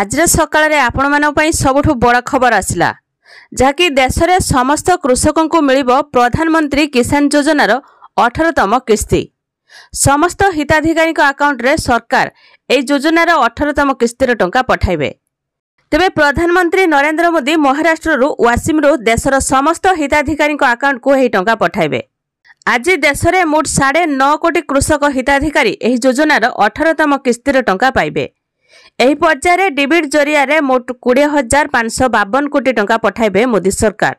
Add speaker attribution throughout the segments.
Speaker 1: আজর সকালে আপনার সবুঠ বড় খবর আসলা ଯାହାକି ଦେଶରେ ସମସ୍ତ କୃଷକଙ୍କୁ ମିଳିବ ପ୍ରଧାନମନ୍ତ୍ରୀ କିଷାନ ଯୋଜନାର ଅଠରତମ କିସ୍ତି ସମସ୍ତ ହିତାଧିକାରୀଙ୍କ ଆକାଉଣ୍ଟରେ ସରକାର ଏହି ଯୋଜନାର ଅଠରତମ କିସ୍ତିର ଟଙ୍କା ପଠାଇବେ ତେବେ ପ୍ରଧାନମନ୍ତ୍ରୀ ନରେନ୍ଦ୍ର ମୋଦି ମହାରାଷ୍ଟ୍ରରୁ ୱାସିମ୍ରୁ ଦେଶର ସମସ୍ତ ହିତାଧିକାରୀଙ୍କ ଆକାଉଣ୍ଟକୁ ଏହି ଟଙ୍କା ପଠାଇବେ ଆଜି ଦେଶରେ ମୋଟ ସାଢ଼େ ନଅ କୋଟି କୃଷକ ହିତାଧିକାରୀ ଏହି ଯୋଜନାର ଅଠରତମ କିସ୍ତିର ଟଙ୍କା ପାଇବେ ଏହି ପର୍ଯ୍ୟାୟରେ ଡିବିଟ୍ ଜରିଆରେ ମୋଟ କୋଡ଼ିଏ ହଜାର ପାଞ୍ଚଶହ ବାବନ କୋଟି ଟଙ୍କା ପଠାଇବେ ମୋଦି ସରକାର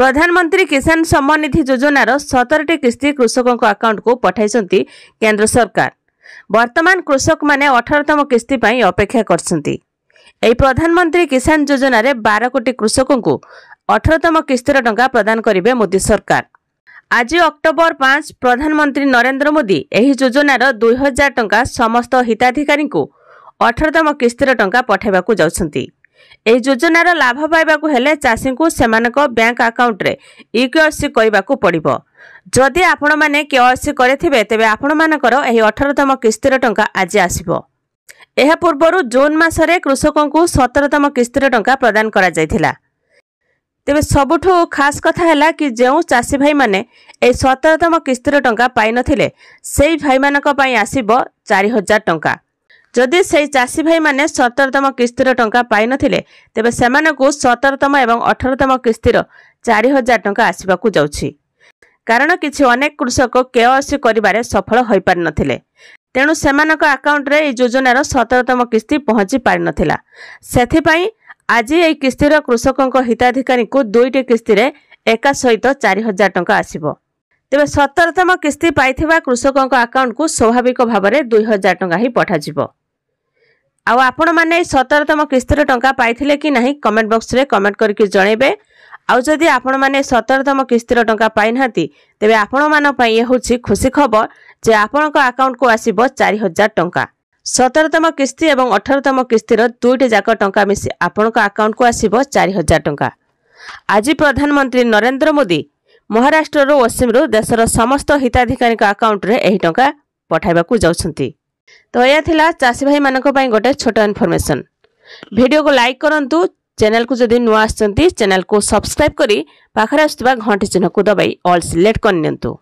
Speaker 1: ପ୍ରଧାନମନ୍ତ୍ରୀ କିଷାନ ସମ୍ମାନନିଧି ଯୋଜନାର ସତରଟି କିସ୍ତି କୃଷକଙ୍କ ଆକାଉଣ୍ଟକୁ ପଠାଇଛନ୍ତି କେନ୍ଦ୍ର ସରକାର ବର୍ତ୍ତମାନ କୃଷକମାନେ ଅଠରତମ କିସ୍ତି ପାଇଁ ଅପେକ୍ଷା କରିଛନ୍ତି ଏହି ପ୍ରଧାନମନ୍ତ୍ରୀ କିଷାନ ଯୋଜନାରେ ବାର କୋଟି କୃଷକଙ୍କୁ ଅଠରତମ କିସ୍ତିର ଟଙ୍କା ପ୍ରଦାନ କରିବେ ମୋଦି ସରକାର ଆଜି ଅକ୍ଟୋବର ପାଞ୍ଚ ପ୍ରଧାନମନ୍ତ୍ରୀ ନରେନ୍ଦ୍ର ମୋଦି ଏହି ଯୋଜନାର ଦୁଇ ହଜାର ଟଙ୍କା ସମସ୍ତ ହିତାଧିକାରୀଙ୍କୁ ଅଠରତମ କିସ୍ତିର ଟଙ୍କା ପଠାଇବାକୁ ଯାଉଛନ୍ତି ଏହି ଯୋଜନାର ଲାଭ ପାଇବାକୁ ହେଲେ ଚାଷୀଙ୍କୁ ସେମାନଙ୍କ ବ୍ୟାଙ୍କ ଆକାଉଣ୍ଟରେ ଇକେଅସି କରିବାକୁ ପଡ଼ିବ ଯଦି ଆପଣମାନେ କେଅସି କରିଥିବେ ତେବେ ଆପଣମାନଙ୍କର ଏହି ଅଠରତମ କିସ୍ତିର ଟଙ୍କା ଆଜି ଆସିବ ଏହା ପୂର୍ବରୁ ଜୁନ୍ ମାସରେ କୃଷକଙ୍କୁ ସତରତମ କିସ୍ତିର ଟଙ୍କା ପ୍ରଦାନ କରାଯାଇଥିଲା ତେବେ ସବୁଠୁ ଖାସ୍ କଥା ହେଲା କି ଯେଉଁ ଚାଷୀ ଭାଇମାନେ ଏହି ସତରତମ କିସ୍ତିର ଟଙ୍କା ପାଇନଥିଲେ ସେହି ଭାଇମାନଙ୍କ ପାଇଁ ଆସିବ ଚାରି ହଜାର ଟଙ୍କା ଯଦି ସେହି ଚାଷୀ ଭାଇମାନେ ସତରତମ କିସ୍ତିର ଟଙ୍କା ପାଇନଥିଲେ ତେବେ ସେମାନଙ୍କୁ ସତରତମ ଏବଂ ଅଠରତମ କିସ୍ତିର ଚାରି ହଜାର ଟଙ୍କା ଆସିବାକୁ ଯାଉଛି କାରଣ କିଛି ଅନେକ କୃଷକ କେଅସି କରିବାରେ ସଫଳ ହୋଇପାରିନଥିଲେ ତେଣୁ ସେମାନଙ୍କ ଆକାଉଣ୍ଟରେ ଏହି ଯୋଜନାର ସତରତମ କିସ୍ତି ପହଞ୍ଚି ପାରିନଥିଲା ସେଥିପାଇଁ ଆଜି ଏହି କିସ୍ତିର କୃଷକଙ୍କ ହିତାଧିକାରୀଙ୍କୁ ଦୁଇଟି କିସ୍ତିରେ ଏକା ସହିତ ଚାରି ହଜାର ଟଙ୍କା ଆସିବ ତେବେ ସତରତମ କିସ୍ତି ପାଇଥିବା କୃଷକଙ୍କ ଆକାଉଣ୍ଟକୁ ସ୍ୱାଭାବିକ ଭାବରେ ଦୁଇ ହଜାର ଟଙ୍କା ହିଁ ପଠାଯିବ ଆଉ ଆପଣମାନେ ସତରତମ କିସ୍ତିର ଟଙ୍କା ପାଇଥିଲେ କି ନାହିଁ କମେଣ୍ଟ ବକ୍ସରେ କମେଣ୍ଟ କରିକି ଜଣେଇବେ ଆଉ ଯଦି ଆପଣମାନେ ସତରତମ କିସ୍ତିର ଟଙ୍କା ପାଇନାହାନ୍ତି ତେବେ ଆପଣମାନଙ୍କ ପାଇଁ ଏ ହେଉଛି ଖୁସି ଖବର ଯେ ଆପଣଙ୍କ ଆକାଉଣ୍ଟକୁ ଆସିବ ଚାରି ହଜାର ଟଙ୍କା ସତରତମ କିସ୍ତି ଏବଂ ଅଠରତମ କିସ୍ତିର ଦୁଇଟି ଯାକ ଟଙ୍କା ମିଶି ଆପଣଙ୍କ ଆକାଉଣ୍ଟକୁ ଆସିବ ଚାରି ହଜାର ଟଙ୍କା ଆଜି ପ୍ରଧାନମନ୍ତ୍ରୀ ନରେନ୍ଦ୍ର ମୋଦି ମହାରାଷ୍ଟ୍ରରୁ ଓସିମ୍ରୁ ଦେଶର ସମସ୍ତ ହିତାଧିକାରୀଙ୍କ ଆକାଉଣ୍ଟରେ ଏହି ଟଙ୍କା ପଠାଇବାକୁ ଯାଉଛନ୍ତି তো ଏହା ଥିଲା ଚାଷୀ ଭାଇମାନଙ୍କ ପାଇଁ ଗୋଟେ ଛୋଟ ଇନଫର୍ମେସନ୍ ଭିଡ଼ିଓକୁ ଲାଇକ୍ କରନ୍ତୁ ଚ୍ୟାନେଲକୁ ଯଦି ନୂଆ ଆସିଛନ୍ତି ଚ୍ୟାନେଲକୁ ସବସ୍କ୍ରାଇବ୍ କରି ପାଖରେ ଆସୁଥିବା ଘଣ୍ଟି ଚିହ୍ନକୁ ଦବାଇ ଅଲ୍ ସିଲେକ୍ଟ କରିନିଅନ୍ତୁ